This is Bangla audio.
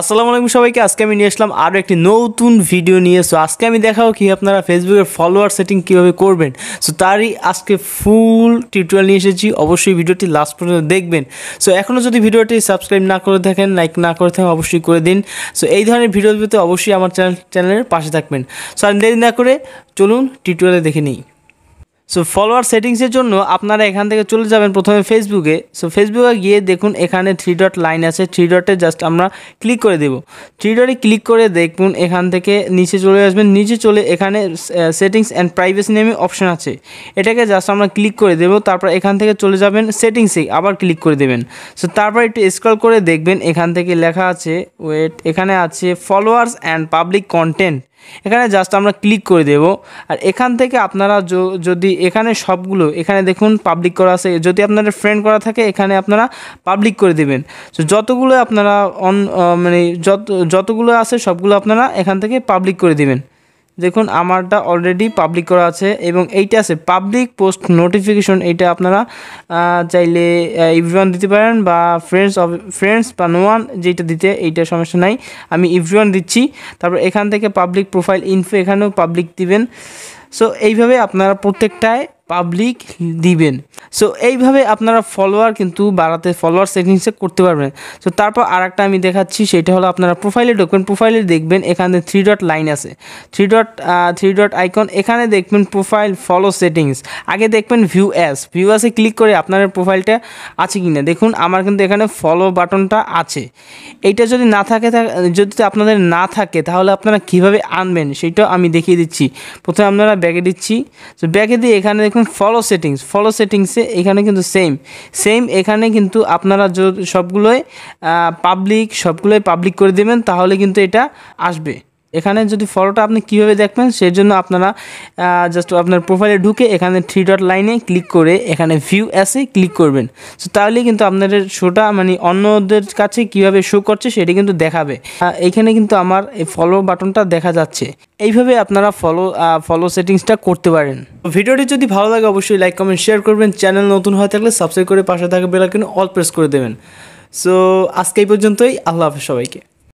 আসসালামু আলাইকুম সবাইকে আজকে আমি নিয়ে আসলাম আরও একটি নতুন ভিডিও নিয়ে সো আজকে আমি দেখাবো কি আপনারা ফেসবুকের ফলোয়ার সেটিং কীভাবে করবেন সো তারই আজকে ফুল টিউটোরিয়াল নিয়ে এসেছি অবশ্যই ভিডিওটি লাস্ট পর্যন্ত দেখবেন সো এখনও যদি ভিডিওটি সাবস্ক্রাইব না করে থাকেন লাইক না করে থাকেন অবশ্যই করে দিন সো এই ধরনের ভিডিও পেতে অবশ্যই আমার চ্যানেল চ্যানেলের পাশে থাকবেন সো আমি দেরি না করে চলুন টিউটোরিয়ালে দেখে নিই সো ফলোয়ার সেটিংসের জন্য আপনারা এখান থেকে চলে যাবেন প্রথমে ফেসবুকে সো ফেসবুকে গিয়ে দেখুন এখানে থ্রি ডট লাইন আছে থ্রি ডটে জাস্ট আমরা ক্লিক করে দেব থ্রি ডটে ক্লিক করে দেখুন এখান থেকে নিচে চলে আসবেন নিচে চলে এখানে সেটিংস অ্যান্ড প্রাইভেসি নেমে অপশান আছে এটাকে জাস্ট আমরা ক্লিক করে দেব তারপর এখান থেকে চলে যাবেন সেটিংসে আবার ক্লিক করে দেবেন সো তারপর একটু স্ক্রল করে দেখবেন এখান থেকে লেখা আছে ওয়েট এখানে আছে ফলোয়ার্স অ্যান্ড পাবলিক কন্টেন্ট এখানে জাস্ট আমরা ক্লিক করে দেব আর এখান থেকে আপনারা যদি এখানে সবগুলো এখানে দেখুন পাবলিক করা আছে যদি আপনাদের ফ্রেন্ড করা থাকে এখানে আপনারা পাবলিক করে দেবেন তো যতগুলো আপনারা অন মানে যত যতগুলো আছে সবগুলো আপনারা এখান থেকে পাবলিক করে দেবেন দেখুন আমারটা অলরেডি পাবলিক করা আছে এবং এইটা আছে পাবলিক পোস্ট নোটিফিকেশন এইটা আপনারা চাইলে ইভরিওয়ান দিতে পারেন বা ফ্রেন্ডস অফ ফ্রেন্ডস বা নোয়ান যেটা দিতে এইটা সমস্যা নাই আমি ইভরিওয়ান দিচ্ছি তারপর এখান থেকে পাবলিক প্রোফাইল ইনফো এখানেও পাবলিক দিবেন সো এইভাবে আপনারা প্রত্যেকটায় পাবলিক দিবেন সো এইভাবে আপনারা ফলোয়ার কিন্তু বাড়াতে ফলোয়ার সেটিংসে করতে পারবেন সো তারপর আর একটা আমি দেখাচ্ছি সেটা হলো আপনারা প্রোফাইলে ঢুকবেন প্রোফাইলে দেখবেন এখানে থ্রি ডট লাইন আছে three dot three dot icon এখানে দেখবেন প্রোফাইল ফলো সেটিংস আগে দেখবেন ভিউ অ্যাস ভিউ অ্যাসে ক্লিক করে আপনার প্রোফাইলটা আছে কি না দেখুন আমার কিন্তু এখানে ফলো বাটনটা আছে এইটা যদি না থাকে যদি আপনাদের না থাকে তাহলে আপনারা কিভাবে আনবেন সেটাও আমি দেখিয়ে দিচ্ছি প্রথমে আপনারা ব্যাগে দিচ্ছি তো ব্যাগে দিয়ে এখানে দেখুন ফলো সেটিংস ফলো সেটিংসে এখানে কিন্তু সেম সেম এখানে কিন্তু আপনারা সবগুলোই পাবলিক সবগুলোই পাবলিক করে দেবেন তাহলে কিন্তু এটা আসবে এখানে যদি ফটোটা আপনি কিভাবে দেখবেন সেই জন্য আপনারা জাস্ট আপনার প্রোফাইলে ঢুকে এখানে থ্রি ডট লাইনে ক্লিক করে এখানে ভিউ অ্যাসে ক্লিক করবেন সো তাহলে কিন্তু আপনাদের শোটা মানে অন্যদের কাছে কিভাবে শো করছে সেটা কিন্তু দেখাবে এখানে কিন্তু আমার এই ফলো বাটনটা দেখা যাচ্ছে এইভাবে আপনারা ফলো ফলো সেটিংসটা করতে পারেন ভিডিওটি যদি ভালো লাগে অবশ্যই লাইক কমেন্ট শেয়ার করবেন চ্যানেল নতুন হয়ে থাকলে সাবস্ক্রাইব করে পাশে থাকা বেলাইকন অল প্রেস করে দেবেন সো আজকে এই পর্যন্তই আল্লাহ হাফেজ সবাইকে